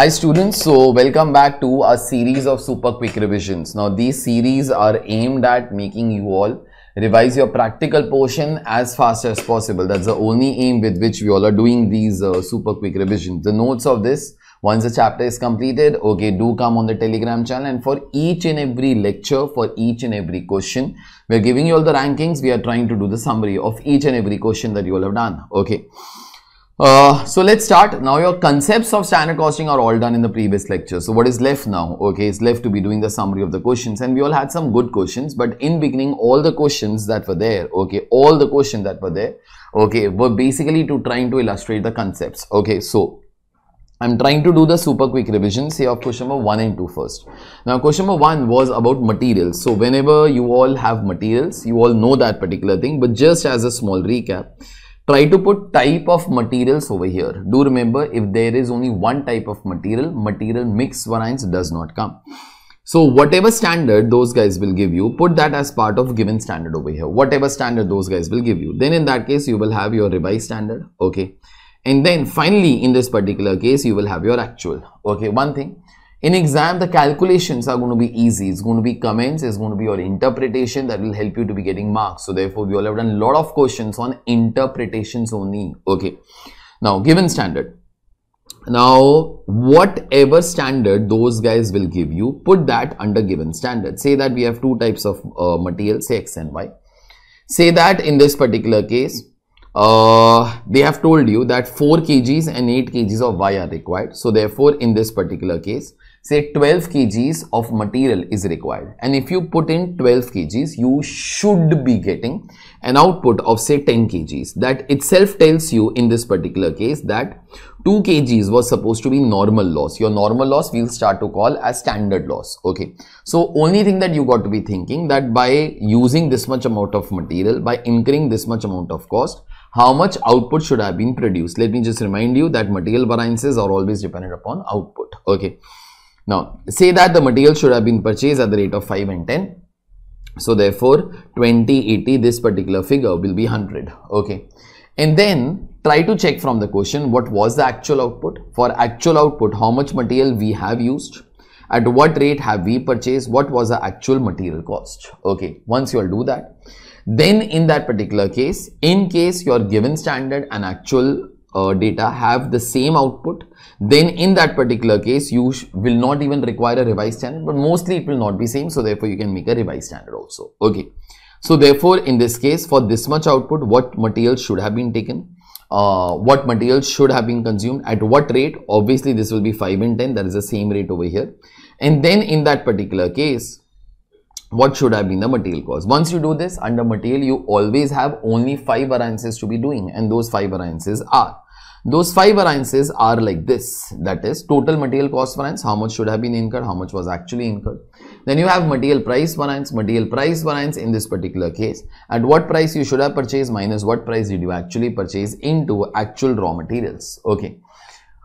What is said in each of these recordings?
Hi students, so welcome back to a series of super quick revisions. Now these series are aimed at making you all revise your practical portion as fast as possible. That's the only aim with which we all are doing these uh, super quick revisions. The notes of this, once the chapter is completed, okay, do come on the telegram channel and for each and every lecture, for each and every question, we're giving you all the rankings. We are trying to do the summary of each and every question that you all have done. Okay. Uh, so let's start. Now your concepts of standard costing are all done in the previous lecture. So what is left now? Okay, it's left to be doing the summary of the questions and we all had some good questions. But in beginning, all the questions that were there, okay, all the questions that were there, okay, were basically to trying to illustrate the concepts. Okay, so I'm trying to do the super quick revision say of question number 1 and 2 first. Now question number 1 was about materials. So whenever you all have materials, you all know that particular thing. But just as a small recap, try to put type of materials over here. Do remember if there is only one type of material, material mix variance does not come. So whatever standard those guys will give you, put that as part of given standard over here. Whatever standard those guys will give you. Then in that case, you will have your revised standard. Okay. And then finally, in this particular case, you will have your actual. Okay. One thing in exam, the calculations are going to be easy. It's going to be comments, it's going to be your interpretation that will help you to be getting marks. So therefore, we all have done a lot of questions on interpretations only. Okay. Now, given standard. Now, whatever standard those guys will give you, put that under given standard. Say that we have two types of uh, material, say X and Y. Say that in this particular case, uh, they have told you that 4 kgs and 8 kgs of Y are required. So therefore, in this particular case, say 12 kgs of material is required and if you put in 12 kgs you should be getting an output of say 10 kgs that itself tells you in this particular case that 2 kgs was supposed to be normal loss your normal loss we'll start to call as standard loss okay so only thing that you got to be thinking that by using this much amount of material by incurring this much amount of cost how much output should have been produced let me just remind you that material variances are always dependent upon output okay now, say that the material should have been purchased at the rate of 5 and 10. So, therefore, 20, 80, this particular figure will be 100. Okay. And then try to check from the question what was the actual output. For actual output, how much material we have used at what rate have we purchased what was the actual material cost okay once you all do that then in that particular case in case you are given standard and actual uh, data have the same output then in that particular case you will not even require a revised standard but mostly it will not be same so therefore you can make a revised standard also okay so therefore in this case for this much output what material should have been taken uh, what material should have been consumed at what rate obviously this will be 5 and 10 that is the same rate over here and then in that particular case what should have been the material cost. Once you do this under material, you always have only five variances to be doing and those five variances are. Those five variances are like this, that is total material cost variance, how much should have been incurred, how much was actually incurred. Then you have material price variance, material price variance in this particular case. At what price you should have purchased minus what price did you actually purchase into actual raw materials. Okay.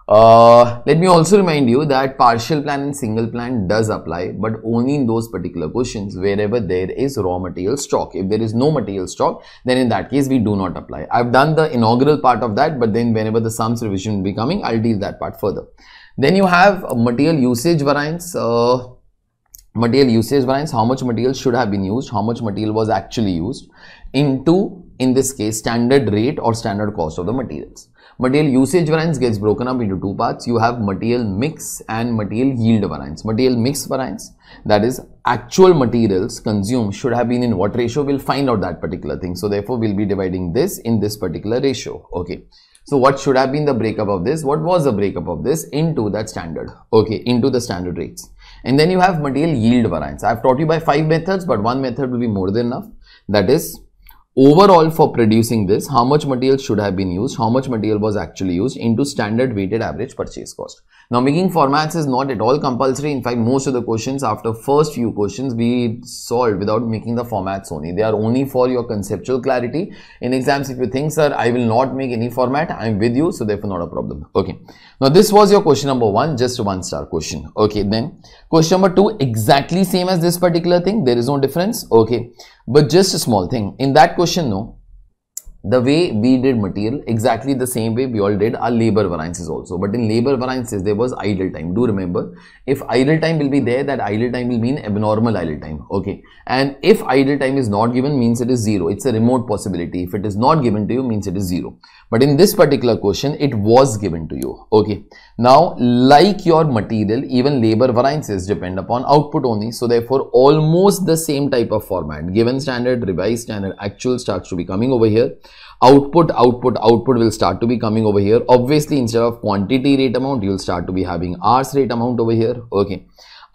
Uh, let me also remind you that partial plan and single plan does apply but only in those particular questions wherever there is raw material stock. If there is no material stock then in that case we do not apply. I've done the inaugural part of that but then whenever the sums revision will be coming I'll deal that part further. Then you have material usage variance. Uh, material usage variance how much material should have been used how much material was actually used into in this case standard rate or standard cost of the materials Material usage variance gets broken up into two parts. You have material mix and material yield variance. Material mix variance, that is actual materials consumed should have been in what ratio, we'll find out that particular thing. So therefore, we'll be dividing this in this particular ratio. Okay. So what should have been the breakup of this? What was the breakup of this into that standard? Okay, into the standard rates. And then you have material yield variance. I've taught you by five methods, but one method will be more than enough. That is overall for producing this how much material should have been used how much material was actually used into standard weighted average purchase cost now making formats is not at all compulsory in fact most of the questions after first few questions we solved without making the formats only they are only for your conceptual clarity in exams if you think sir i will not make any format i'm with you so therefore not a problem okay now this was your question number one just one star question okay then question number two exactly same as this particular thing there is no difference okay but just a small thing in that question question no the way we did material exactly the same way we all did our labor variances also but in labor variances there was idle time do remember if idle time will be there that idle time will mean abnormal idle time okay and if idle time is not given means it is zero it's a remote possibility if it is not given to you means it is zero but in this particular question it was given to you okay now like your material even labor variances depend upon output only so therefore almost the same type of format given standard revised standard actual starts to be coming over here output output output will start to be coming over here obviously instead of quantity rate amount you'll start to be having hours rate amount over here okay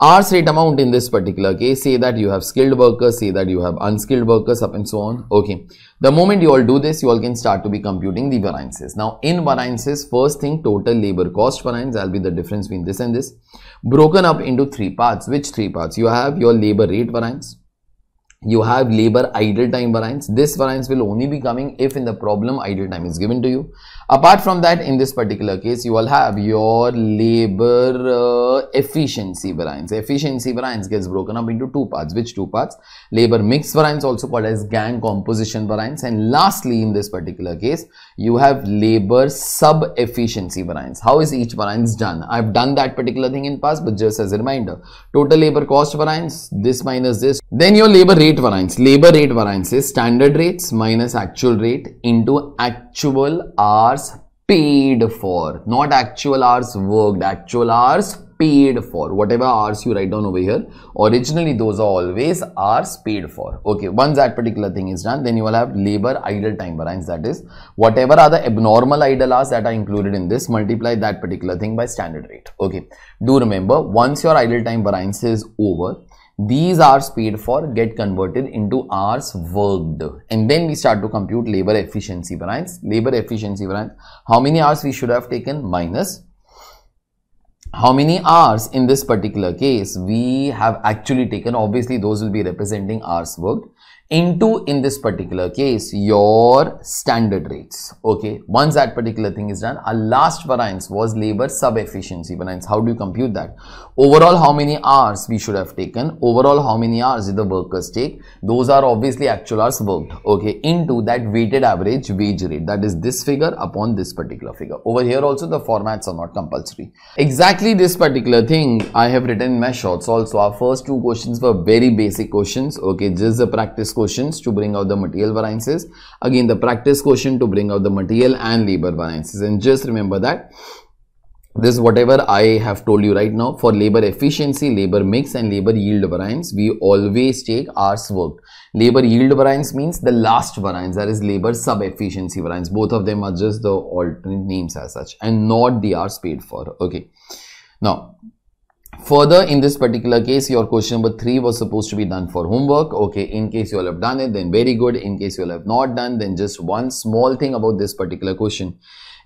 hours rate amount in this particular case say that you have skilled workers say that you have unskilled workers up and so on okay the moment you all do this you all can start to be computing the variances now in variances first thing total labor cost variance i'll be the difference between this and this broken up into three parts which three parts you have your labor rate variance you have labor idle time variance this variance will only be coming if in the problem idle time is given to you apart from that in this particular case you will have your labor uh, efficiency variance efficiency variance gets broken up into two parts which two parts labor mix variance also called as gang composition variance and lastly in this particular case you have labor sub efficiency variance how is each variance done i've done that particular thing in past but just as a reminder total labor cost variance this minus this then your labor rate variance labor rate variance is standard rates minus actual rate into actual R hours paid for not actual hours worked actual hours paid for whatever hours you write down over here originally those are always hours paid for okay once that particular thing is done then you will have labor idle time variance that is whatever are the abnormal idle hours that are included in this multiply that particular thing by standard rate okay do remember once your idle time variance is over these hours paid for get converted into hours worked. And then we start to compute labor efficiency variance. Labor efficiency variance. How many hours we should have taken? Minus. How many hours in this particular case we have actually taken? Obviously, those will be representing hours worked into in this particular case your standard rates okay once that particular thing is done our last variance was labor sub efficiency variance how do you compute that overall how many hours we should have taken overall how many hours did the workers take those are obviously actual hours worked okay into that weighted average wage rate that is this figure upon this particular figure over here also the formats are not compulsory exactly this particular thing i have written in my shorts also our first two questions were very basic questions okay just a practice questions to bring out the material variances. Again, the practice question to bring out the material and labor variances. And just remember that this whatever I have told you right now for labor efficiency, labor mix and labor yield variance, we always take hours worked. Labor yield variance means the last variance that is labor sub-efficiency variance. Both of them are just the alternate names as such and not the hours paid for. Okay. Now, Further, in this particular case, your question number 3 was supposed to be done for homework. Okay, in case you all have done it, then very good. In case you all have not done, then just one small thing about this particular question.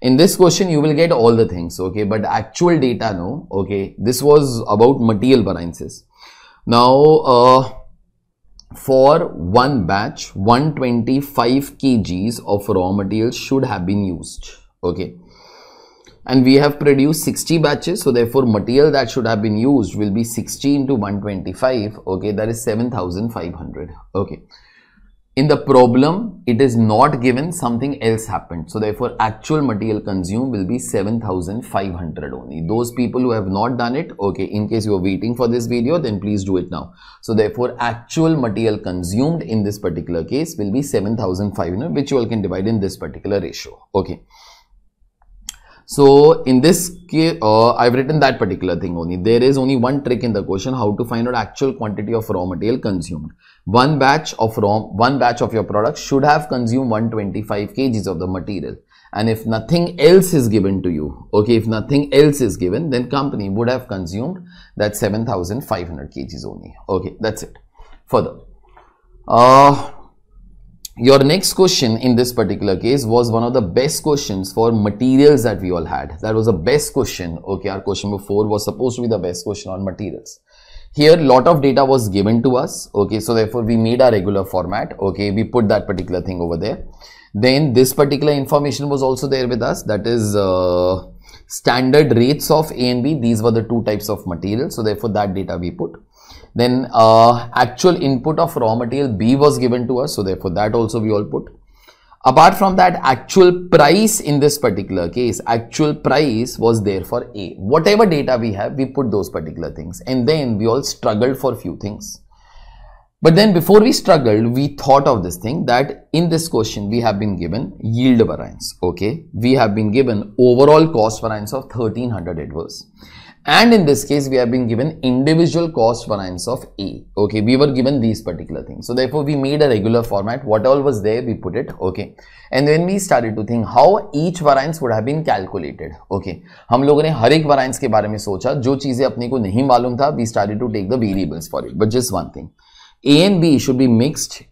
In this question, you will get all the things, okay, but actual data, no, okay. This was about material variances. Now, uh, for one batch, 125 kgs of raw material should have been used, okay and we have produced 60 batches so therefore material that should have been used will be 60 into 125 okay that is 7500 okay in the problem it is not given something else happened so therefore actual material consumed will be 7500 only those people who have not done it okay in case you are waiting for this video then please do it now so therefore actual material consumed in this particular case will be 7500 which you all can divide in this particular ratio okay so in this case, uh, I've written that particular thing only. There is only one trick in the question how to find out actual quantity of raw material consumed. One batch of raw, one batch of your product should have consumed 125 kgs of the material. And if nothing else is given to you, okay, if nothing else is given, then company would have consumed that 7500 kgs only. Okay, that's it. Further, uh, your next question in this particular case was one of the best questions for materials that we all had that was the best question okay our question before was supposed to be the best question on materials here lot of data was given to us okay so therefore we made our regular format okay we put that particular thing over there then this particular information was also there with us that is uh, standard rates of a and b these were the two types of materials. so therefore that data we put then uh, actual input of raw material B was given to us. So therefore that also we all put. Apart from that actual price in this particular case, actual price was there for A. Whatever data we have, we put those particular things. And then we all struggled for few things. But then before we struggled, we thought of this thing that in this question, we have been given yield variance. Okay. We have been given overall cost variance of 1300 adverse. and in this case we have been given individual cost variance of A. Okay, we were given these particular things. So therefore we made a regular format, what all was there we put it, okay. And then we started to think how each variance would have been calculated, okay. hum log ne har ek variance ke bare mein socha jo cheeze apne ko nahi malum tha we started to take the variables for it, but just one thing. A and B should be mixed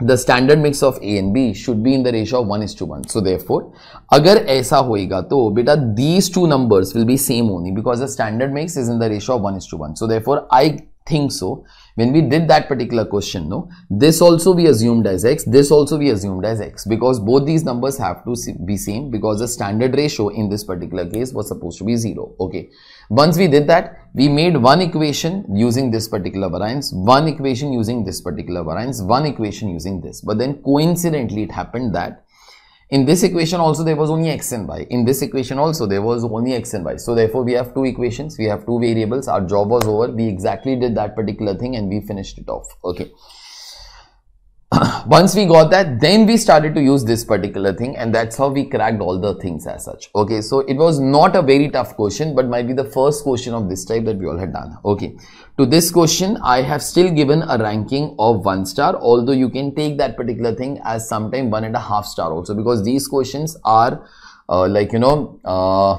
the standard mix of A and B should be in the ratio of 1 is to 1. So therefore, agar aisa hoega to, beta, these two numbers will be same only because the standard mix is in the ratio of 1 is to 1. So therefore, I think so when we did that particular question no this also we assumed as x this also we assumed as x because both these numbers have to be same because the standard ratio in this particular case was supposed to be zero okay once we did that we made one equation using this particular variance one equation using this particular variance one equation using this but then coincidentally it happened that in this equation also there was only x and y in this equation also there was only x and y so therefore we have two equations we have two variables our job was over we exactly did that particular thing and we finished it off okay once we got that then we started to use this particular thing and that's how we cracked all the things as such okay so it was not a very tough question but might be the first question of this type that we all had done okay to this question i have still given a ranking of one star although you can take that particular thing as sometime one and a half star also because these questions are uh, like you know uh,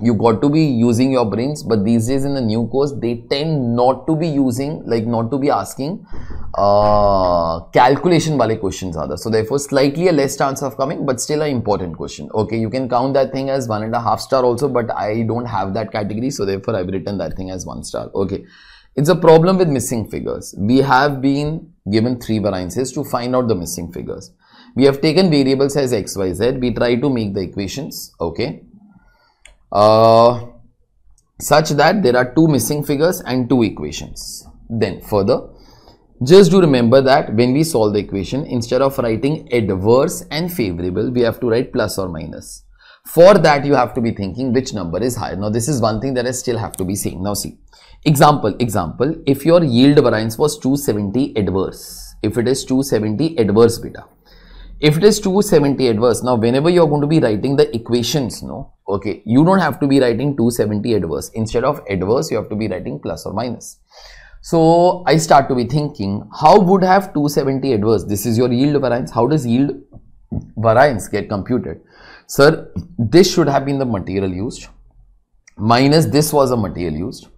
you got to be using your brains but these days in the new course they tend not to be using like not to be asking uh, calculation wale questions rather so therefore slightly a less chance of coming but still an important question okay you can count that thing as one and a half star also but i don't have that category so therefore i've written that thing as one star okay it's a problem with missing figures we have been given three variances to find out the missing figures we have taken variables as xyz we try to make the equations okay uh, such that there are two missing figures and two equations. Then further, just do remember that when we solve the equation, instead of writing adverse and favorable, we have to write plus or minus. For that, you have to be thinking which number is higher. Now, this is one thing that I still have to be saying. Now, see, example, example, if your yield variance was 270 adverse, if it is 270 adverse beta, if it is 270 adverse, now whenever you are going to be writing the equations, no, okay you don't have to be writing 270 adverse instead of adverse you have to be writing plus or minus so i start to be thinking how would have 270 adverse this is your yield variance how does yield variance get computed sir this should have been the material used minus this was a material used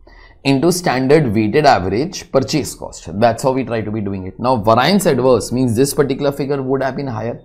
into standard weighted average purchase cost that's how we try to be doing it now variance adverse means this particular figure would have been higher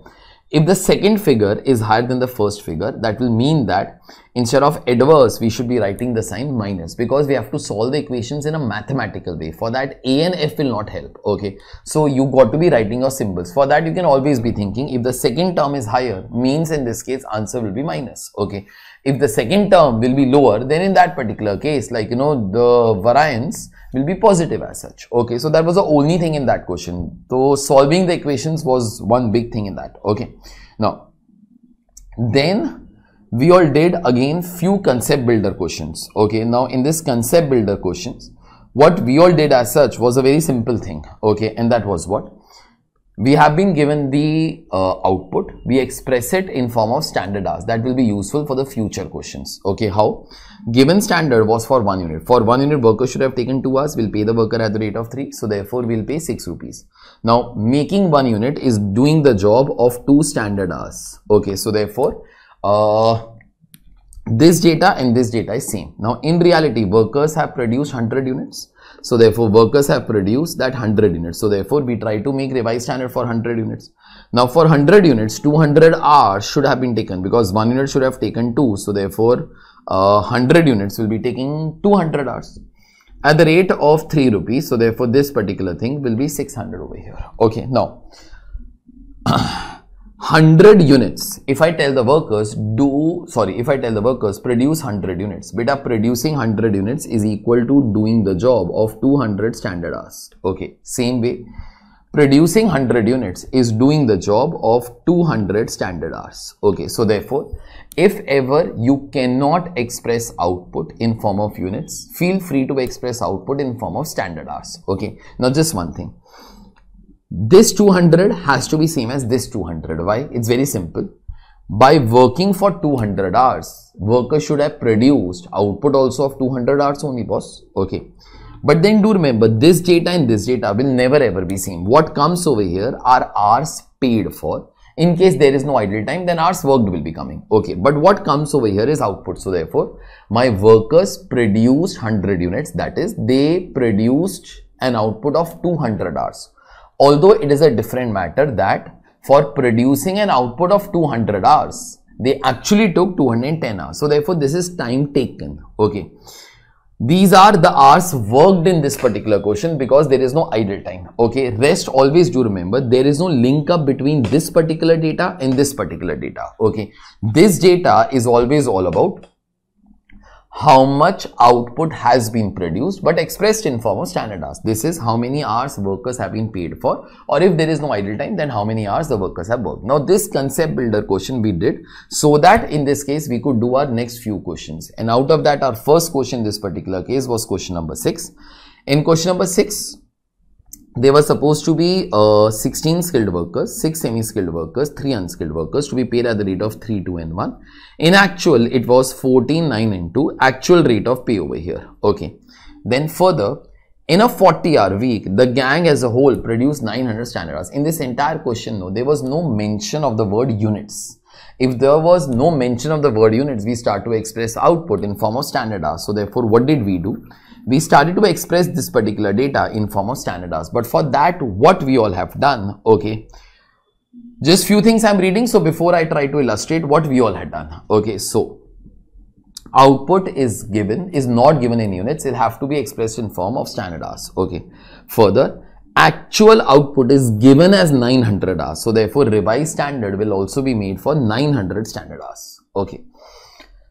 if the second figure is higher than the first figure, that will mean that instead of adverse, we should be writing the sign minus because we have to solve the equations in a mathematical way. For that, A and F will not help. Okay. So you got to be writing your symbols. For that, you can always be thinking if the second term is higher, means in this case, answer will be minus. Okay if the second term will be lower then in that particular case like you know the variance will be positive as such okay so that was the only thing in that question so solving the equations was one big thing in that okay now then we all did again few concept builder questions okay now in this concept builder questions what we all did as such was a very simple thing okay and that was what we have been given the uh, output we express it in form of standard hours that will be useful for the future questions okay how given standard was for one unit for one unit worker should have taken two hours we'll pay the worker at the rate of three so therefore we'll pay six rupees now making one unit is doing the job of two standard hours okay so therefore uh, this data and this data is same now in reality workers have produced 100 units so therefore, workers have produced that 100 units. So therefore, we try to make revised standard for 100 units. Now for 100 units, 200 hours should have been taken because one unit should have taken two. So therefore, uh, 100 units will be taking 200 hours at the rate of 3 rupees. So therefore, this particular thing will be 600 over here. Okay, now. 100 units if i tell the workers do sorry if i tell the workers produce 100 units beta producing 100 units is equal to doing the job of 200 standard hours okay same way producing 100 units is doing the job of 200 standard hours okay so therefore if ever you cannot express output in form of units feel free to express output in form of standard hours okay now just one thing this 200 has to be same as this 200 why it's very simple by working for 200 hours worker should have produced output also of 200 hours only boss okay but then do remember this data and this data will never ever be same what comes over here are hours paid for in case there is no idle time then hours worked will be coming okay but what comes over here is output so therefore my workers produced 100 units that is they produced an output of 200 hours although it is a different matter that for producing an output of 200 hours they actually took 210 hours so therefore this is time taken okay these are the hours worked in this particular question because there is no idle time okay rest always do remember there is no link up between this particular data and this particular data okay this data is always all about how much output has been produced but expressed in form of standard hours. This is how many hours workers have been paid for or if there is no idle time then how many hours the workers have worked. Now this concept builder question we did so that in this case we could do our next few questions and out of that our first question in this particular case was question number 6. In question number 6 there were supposed to be uh, 16 skilled workers, 6 semi-skilled workers, 3 unskilled workers to be paid at the rate of 3, 2 and 1. In actual, it was 14, 9 and 2, actual rate of pay over here. Okay. Then further, in a 40 hour week, the gang as a whole produced 900 standard hours. In this entire question, no, there was no mention of the word units. If there was no mention of the word units, we start to express output in form of standard hours. So therefore, what did we do? we started to express this particular data in form of standardized. But for that, what we all have done, okay, just few things I'm reading. So before I try to illustrate what we all had done, okay, so output is given, is not given in units, it have to be expressed in form of standardized, okay. Further, actual output is given as 900 hours. So therefore, revised standard will also be made for 900 standard hours, okay.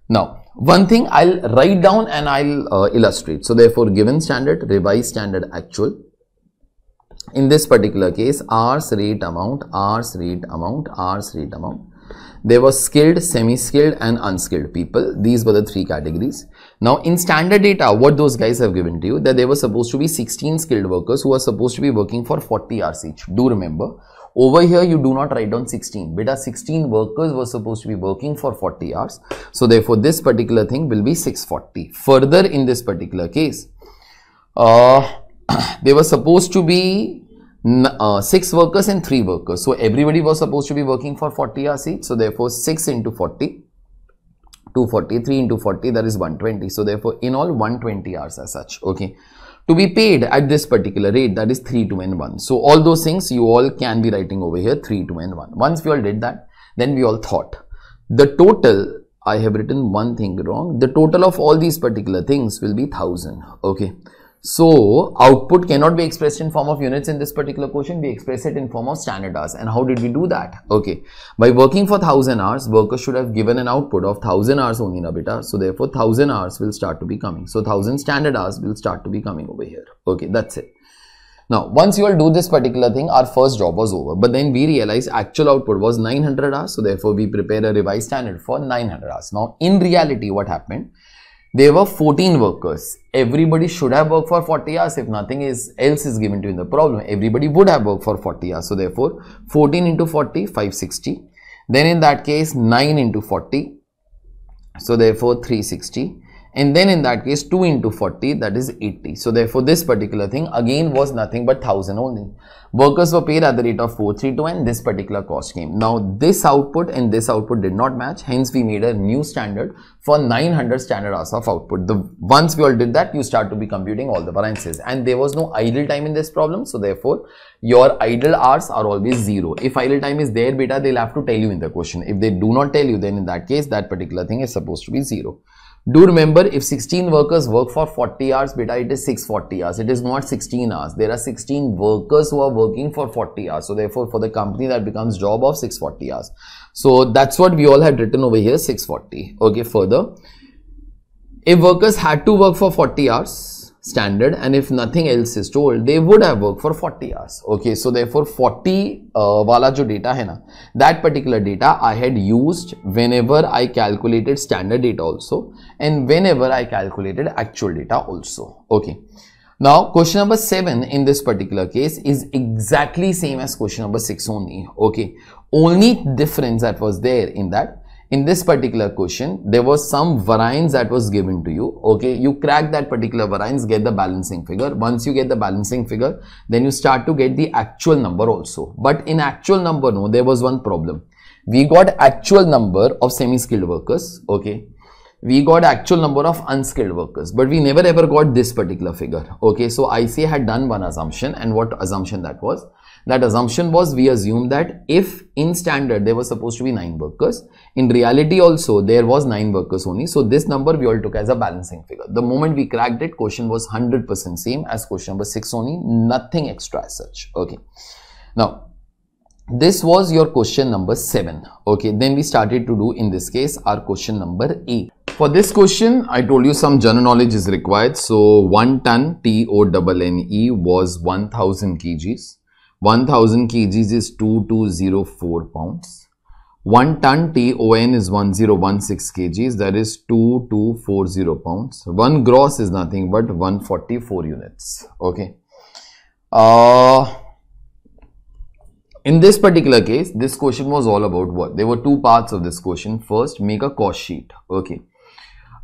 Now, one thing I'll write down and I'll uh, illustrate. So, therefore, given standard, revised standard actual. In this particular case, hours rate amount, hours rate amount, hours rate amount. There were skilled, semi-skilled and unskilled people. These were the three categories. Now, in standard data, what those guys have given to you, that there were supposed to be 16 skilled workers who were supposed to be working for 40 hours each. Do remember, over here you do not write down 16 beta 16 workers were supposed to be working for 40 hours so therefore this particular thing will be 640 further in this particular case uh, they were supposed to be uh, 6 workers and 3 workers so everybody was supposed to be working for 40 hours each so therefore 6 into 40 243 into 40 that is 120 so therefore in all 120 hours as such okay to be paid at this particular rate that is 3 to n1 so all those things you all can be writing over here 3 to n1 once we all did that then we all thought the total i have written one thing wrong the total of all these particular things will be 1000 okay so output cannot be expressed in form of units in this particular question. We express it in form of standard hours. And how did we do that? Okay. By working for 1000 hours, workers should have given an output of 1000 hours only na beta. So therefore 1000 hours will start to be coming. So 1000 standard hours will start to be coming over here. Okay. That's it. Now, once you all do this particular thing, our first job was over. But then we realized actual output was 900 hours. So therefore we prepare a revised standard for 900 hours. Now, in reality, what happened? There were 14 workers. Everybody should have worked for 40 hours if nothing is, else is given to you in the problem. Everybody would have worked for 40 hours. So therefore, 14 into 40, 560. Then in that case, 9 into 40. So therefore, 360 and then in that case 2 into 40 that is 80 so therefore this particular thing again was nothing but 1000 only workers were paid at the rate of 432 and this particular cost came now this output and this output did not match hence we made a new standard for 900 standard hours of output the once we all did that you start to be computing all the variances and there was no idle time in this problem so therefore your idle hours are always zero if idle time is there beta they'll have to tell you in the question if they do not tell you then in that case that particular thing is supposed to be zero do remember if 16 workers work for 40 hours, beta it is 640 hours. It is not 16 hours. There are 16 workers who are working for 40 hours. So therefore for the company that becomes job of 640 hours. So that's what we all had written over here 640. Okay further. If workers had to work for 40 hours, standard and if nothing else is told they would have worked for 40 hours okay so therefore 40 uh, wala jo data hai na that particular data i had used whenever i calculated standard data also and whenever i calculated actual data also okay now question number 7 in this particular case is exactly same as question number 6 only okay only difference that was there in that in this particular question, there was some variance that was given to you. Okay, you crack that particular variance, get the balancing figure. Once you get the balancing figure, then you start to get the actual number also. But in actual number, no, there was one problem. We got actual number of semi-skilled workers. Okay, we got actual number of unskilled workers but we never ever got this particular figure okay so ICA had done one assumption and what assumption that was that assumption was we assumed that if in standard there were supposed to be 9 workers, in reality also there was 9 workers only. So this number we all took as a balancing figure. The moment we cracked it, question was 100% same as question number 6 only, nothing extra as such. Okay. Now, this was your question number 7 okay then we started to do in this case our question number 8 for this question i told you some general knowledge is required so 1 ton t o n n e was 1000 kgs 1000 kgs is 2204 pounds. 1 ton TON is 1016 kgs that is 2240 pounds. 1 gross is nothing but 144 units. Okay. Uh, in this particular case, this question was all about what? There were two parts of this question. First, make a cost sheet. Okay.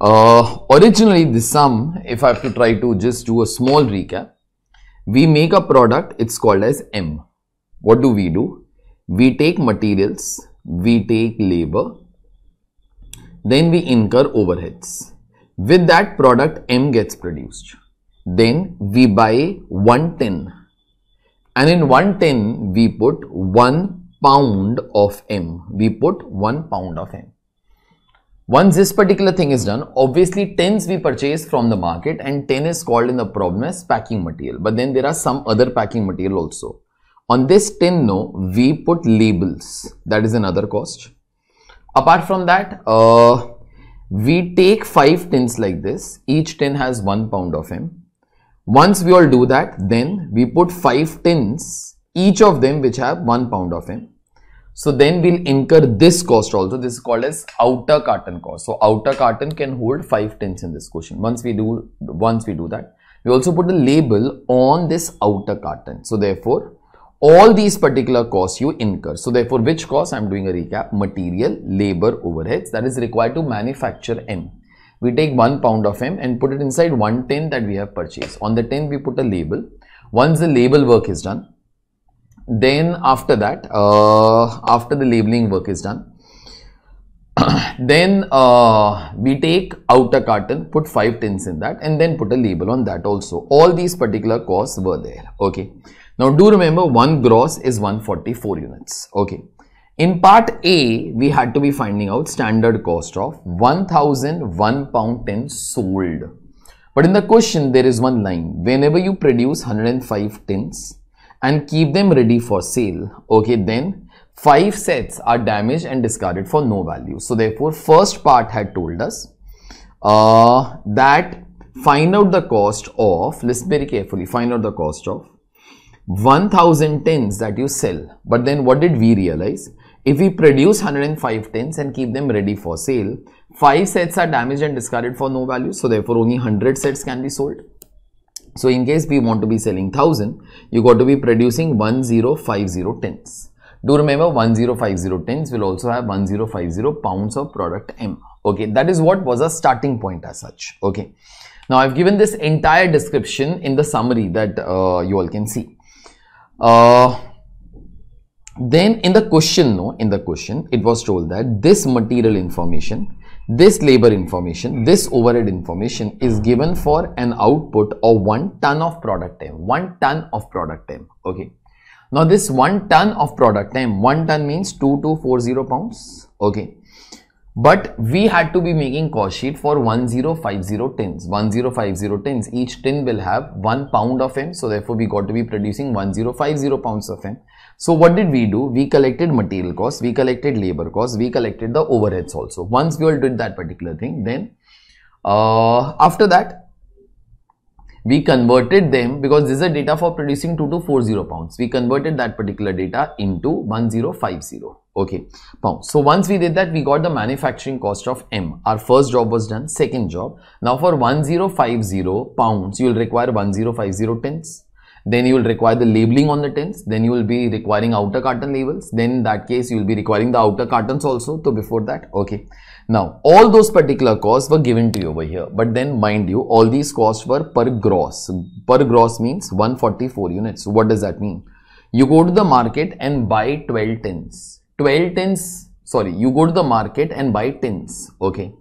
Uh, originally, the sum, if I have to try to just do a small recap, we make a product, it's called as M. What do we do? We take materials, we take labor, then we incur overheads. With that product, M gets produced. Then we buy one tin and in one tin we put one pound of M. We put one pound of M. Once this particular thing is done, obviously tens we purchase from the market and 10 is called in the problem as packing material. But then there are some other packing material also. On this tin no, we put labels. That is another cost. Apart from that, uh, we take 5 tins like this. Each tin has 1 pound of m. Once we all do that, then we put 5 tins, each of them which have 1 pound of m. So then we'll incur this cost also. This is called as outer carton cost. So outer carton can hold five tins in this question. Once we do, once we do that, we also put a label on this outer carton. So therefore, all these particular costs you incur. So therefore, which cost? I'm doing a recap. Material, labor, overheads that is required to manufacture M. We take one pound of M and put it inside one tin that we have purchased. On the tin, we put a label. Once the label work is done, then after that, uh, after the labeling work is done, then uh, we take out a carton, put 5 tins in that and then put a label on that also. All these particular costs were there. Okay. Now do remember 1 gross is 144 units. Okay. In part A, we had to be finding out standard cost of 1001 pound 10 sold. But in the question, there is one line. Whenever you produce 105 tins, and keep them ready for sale. Okay, then five sets are damaged and discarded for no value. So therefore, first part had told us uh, that find out the cost of, listen very carefully, find out the cost of 1000 tins that you sell. But then what did we realize? If we produce 105 tins and keep them ready for sale, 5 sets are damaged and discarded for no value. So therefore, only 100 sets can be sold. So in case we want to be selling 1000, you got to be producing 1050 tens. Do remember 1050 tens will also have 1050 pounds of product M. Okay, that is what was a starting point as such. Okay, now I've given this entire description in the summary that uh, you all can see. Uh, then in the question, no, in the question, it was told that this material information this labor information, this overhead information is given for an output of 1 ton of product time, 1 ton of product time, okay. Now this 1 ton of product time, 1 ton means two to four zero pounds, okay. But we had to be making cost sheet for 1050 tins, 1050 tins, each tin will have 1 pound of M, so therefore we got to be producing 1050 pounds of M. So what did we do? We collected material costs, we collected labor costs, we collected the overheads also. Once we all did that particular thing, then uh, after that, we converted them because this is a data for producing two to four zero pounds. We converted that particular data into 1050 okay pounds. So once we did that, we got the manufacturing cost of M. Our first job was done, second job. Now for 1050 pounds, you will require 1050 tens then you will require the labeling on the tins then you will be requiring outer carton labels then in that case you will be requiring the outer cartons also so before that okay now all those particular costs were given to you over here but then mind you all these costs were per gross per gross means 144 units what does that mean you go to the market and buy 12 tins 12 tins sorry you go to the market and buy tins okay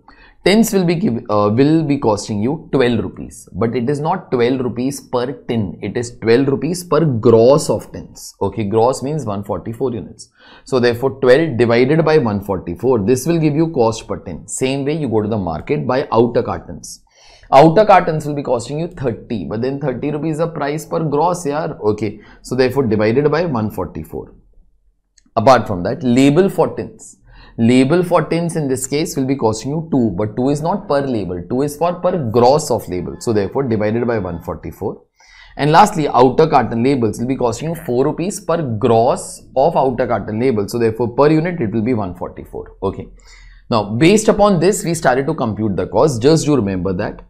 tins will be give, uh, will be costing you 12 rupees but it is not 12 rupees per tin it is 12 rupees per gross of tins okay gross means 144 units so therefore 12 divided by 144 this will give you cost per tin same way you go to the market buy outer cartons outer cartons will be costing you 30 but then 30 rupees is a price per gross yeah okay so therefore divided by 144 apart from that label for tins label for tins in this case will be costing you 2 but 2 is not per label 2 is for per gross of label so therefore divided by 144 and lastly outer carton labels will be costing you 4 rupees per gross of outer carton label so therefore per unit it will be 144 okay now based upon this we started to compute the cost just you remember that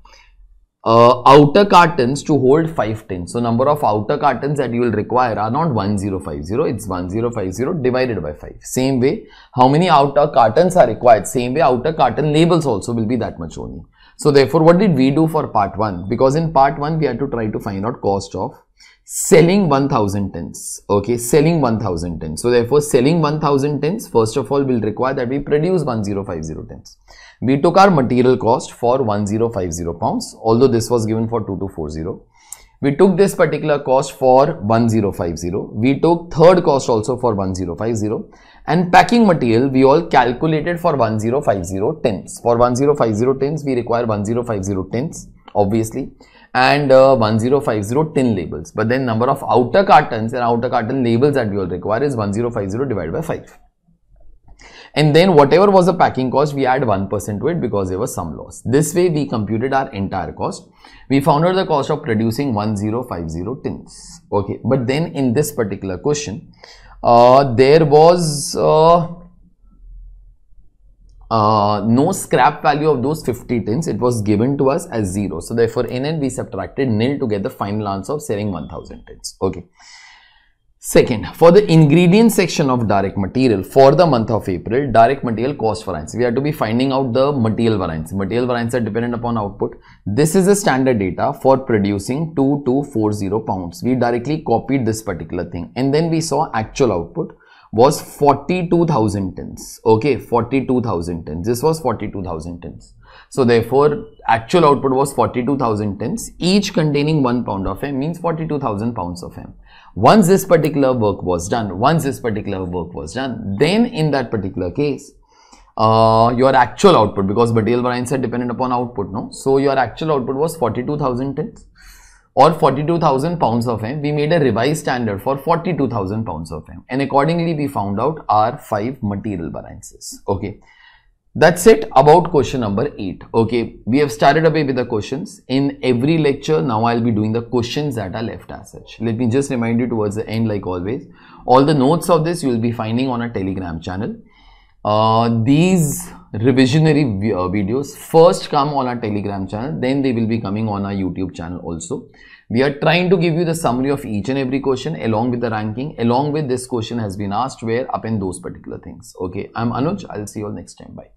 uh, outer cartons to hold 5 So, number of outer cartons that you will require are not 1050, it's 1050 divided by 5. Same way, how many outer cartons are required? Same way, outer carton labels also will be that much only. So, therefore, what did we do for part 1? Because in part 1, we had to try to find out cost of selling 1000 tins. Okay, selling 1000 tins. So, therefore, selling 1000 tins, first of all, will require that we produce 1050 tins. We took our material cost for 1050 pounds, although this was given for 2240. We took this particular cost for 1050. We took third cost also for 1050 and packing material we all calculated for 1050 tens For 1050 tens we require 1050 tens obviously and uh, 1050 tin labels but then number of outer cartons and outer carton labels that we all require is 1050 divided by 5 and then whatever was the packing cost we add 1% to it because there was some loss this way we computed our entire cost we found out the cost of producing 1050 tins okay but then in this particular question uh, there was uh, uh, no scrap value of those 50 tins it was given to us as zero so therefore in and we subtracted nil to get the final answer of selling 1000 tins okay Second, for the ingredient section of direct material for the month of April, direct material cost variance. We are to be finding out the material variance. Material variance are dependent upon output. This is the standard data for producing 2240 pounds. We directly copied this particular thing and then we saw actual output was 42,000 tons. Okay, 42,000 tons. This was 42,000 tons. So therefore, actual output was 42,000 tons, each containing 1 pound of M means 42,000 pounds of M. Once this particular work was done, once this particular work was done, then in that particular case, uh, your actual output because material Brian said dependent upon output, no? So your actual output was 42,000 tons, or 42,000 pounds of M. We made a revised standard for 42,000 pounds of M and accordingly we found out our five material balances. Okay. That's it about question number 8. Okay, we have started away with the questions. In every lecture, now I'll be doing the questions that are left as such. Let me just remind you towards the end like always. All the notes of this you will be finding on our telegram channel. Uh, these revisionary uh, videos first come on our telegram channel then they will be coming on our youtube channel also we are trying to give you the summary of each and every question along with the ranking along with this question has been asked where up in those particular things okay i'm anuj i'll see you all next time bye